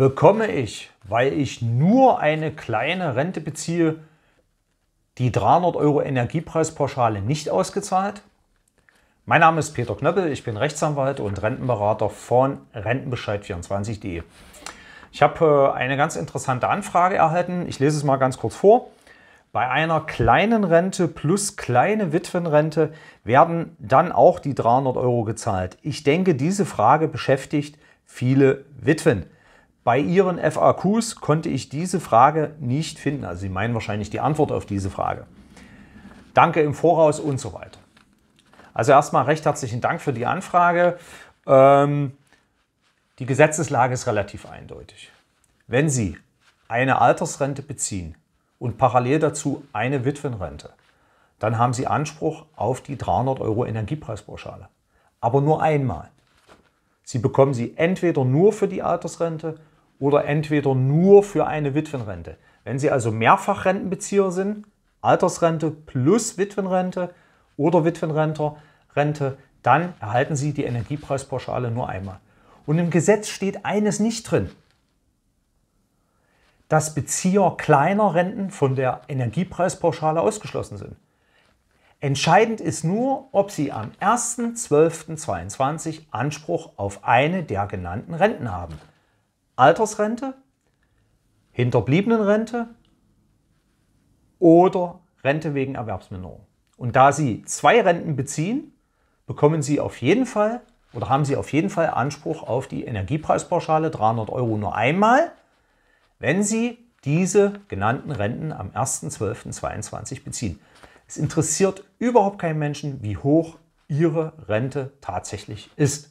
bekomme ich, weil ich nur eine kleine Rente beziehe, die 300 Euro Energiepreispauschale nicht ausgezahlt? Mein Name ist Peter Knöppel, ich bin Rechtsanwalt und Rentenberater von Rentenbescheid24.de. Ich habe äh, eine ganz interessante Anfrage erhalten. Ich lese es mal ganz kurz vor. Bei einer kleinen Rente plus kleine Witwenrente werden dann auch die 300 Euro gezahlt. Ich denke, diese Frage beschäftigt viele Witwen. Bei Ihren FAQs konnte ich diese Frage nicht finden. Also Sie meinen wahrscheinlich die Antwort auf diese Frage. Danke im Voraus und so weiter. Also erstmal recht herzlichen Dank für die Anfrage. Ähm, die Gesetzeslage ist relativ eindeutig. Wenn Sie eine Altersrente beziehen und parallel dazu eine Witwenrente, dann haben Sie Anspruch auf die 300 Euro Energiepreispauschale. Aber nur einmal. Sie bekommen sie entweder nur für die Altersrente oder entweder nur für eine Witwenrente. Wenn Sie also Mehrfachrentenbezieher sind, Altersrente plus Witwenrente oder Witwenrente, dann erhalten Sie die Energiepreispauschale nur einmal. Und im Gesetz steht eines nicht drin, dass Bezieher kleiner Renten von der Energiepreispauschale ausgeschlossen sind. Entscheidend ist nur, ob Sie am 1.12.22 Anspruch auf eine der genannten Renten haben. Altersrente, Hinterbliebenenrente oder Rente wegen Erwerbsminderung. Und da Sie zwei Renten beziehen, bekommen Sie auf jeden Fall oder haben Sie auf jeden Fall Anspruch auf die Energiepreispauschale 300 Euro nur einmal, wenn Sie diese genannten Renten am 1.12.22 beziehen. Es interessiert überhaupt keinen Menschen, wie hoch Ihre Rente tatsächlich ist.